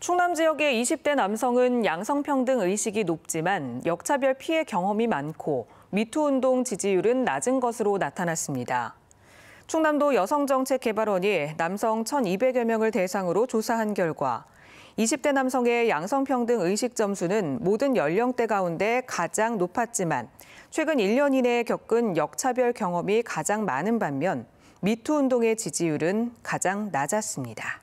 충남 지역의 20대 남성은 양성평등 의식이 높지만 역차별 피해 경험이 많고 미투 운동 지지율은 낮은 것으로 나타났습니다. 충남도 여성정책개발원이 남성 1,200여 명을 대상으로 조사한 결과 20대 남성의 양성평등 의식 점수는 모든 연령대 가운데 가장 높았지만 최근 1년 이내에 겪은 역차별 경험이 가장 많은 반면 미투 운동의 지지율은 가장 낮았습니다.